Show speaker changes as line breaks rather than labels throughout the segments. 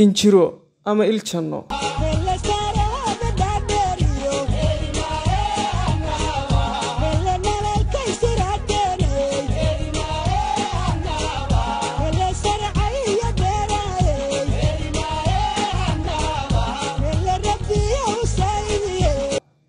injiro ama il janno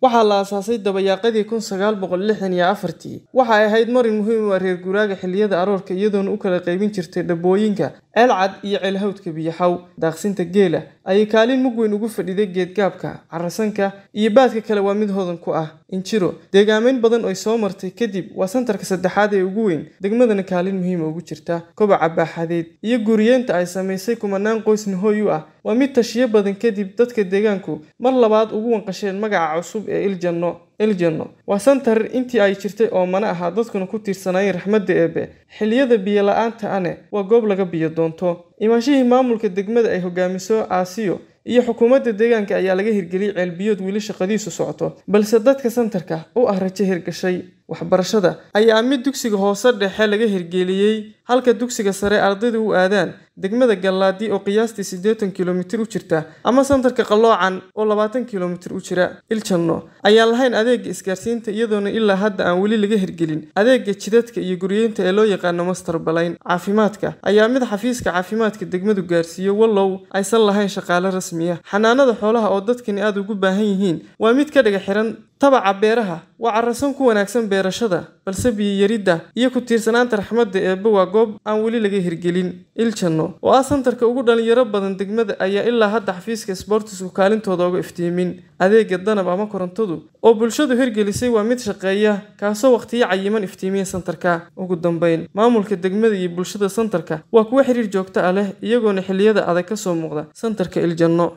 waxaa la aasaasay dabayaaqadii kun sagaal boqol lixdan iyo afartii waxay ahayd marin muhiim u ah reer guraaga xilliyada aroorka iyadoona u kala qaybin jirtay dhabooyinka ceelcad iyo ceelhawdka biyaxaw daaqsinta geela ayay kaalin mug weyn ugu fadhiday geedgaabka carasanka iyo baadka kale waa mid hodan ku ah injiro deegaameyn badan oo ay soo martay kadib waa santarka saddexaad ee ugu weyn degmadana kaalin muhiima ugu jirta kobaca baaxadeed iyo guuriyeenta ay samaysay kumanaan qoys nahoy u ah waa mid tashiyo badan kadib dadka deegaanku mar labaad ugu wanqasheen magaca cusub ee il janno eljanno waa santar intii ay jirtay oo mana ahaa dadkuna ku tiirsanaayeen raxmadda eebe xilliyada biyo aanta ane waa goob laga biyo doonto imaanshihii maamulka degmada ay hogaamiso aasiyo iyo xukuumadda deegaanka ayaa laga hirgeliyey ceelbiyood wili shaqadiisu socoto balse dadka santarka u ah rajo hirgashay waxbarashada ayaa mid dugsiga hoose dhexe laga hirgeliyey halka dugsiga sare ardaydu u aadaan degmada gallaadi oo qiyaastii siddeetan kilomitir u jirta ama santarka qaloocan oo labaatan kilomitir u jira iljanno ayaan lahayn adeega isgaarsiinta iyadoona ilaa hadda aan weli laga hirgelin adeega jidadka iyo guryeynta ee loo yaqaano master balayn caafimaadka ayaa mid xafiiska caafimaadka degmadu gaarsiiyo wallow aysan lahayn shaqaale rasmiya xanaanada xoolaha oo dadkani aad ugu baahan yihiin waa mid ka dhiga xiran tabaca beeraha waa carasan ku wanaagsan beer beerashada balse biyoyaridda iyo ku tiirsanaanta raxmadda eebbe waa goob aan weli laga hirgelin iljanno oo ah santarka ugu dhalinyaro badan degmada ayaa ilaa hadda xafiiska sboortisku kaalintooda uga iftiimin adeega danab ama korontadu oo bulshadu hirgelisay waa mid shaqeeya kaasoo wakhtiyo cayiman iftiimiya santarka ugu dambayn maamulka degmada iyo bulshada santarka waa kuwa xiriir joogta ah leh iyagoona xilliyada adag ka soo muuqda santarka iljanno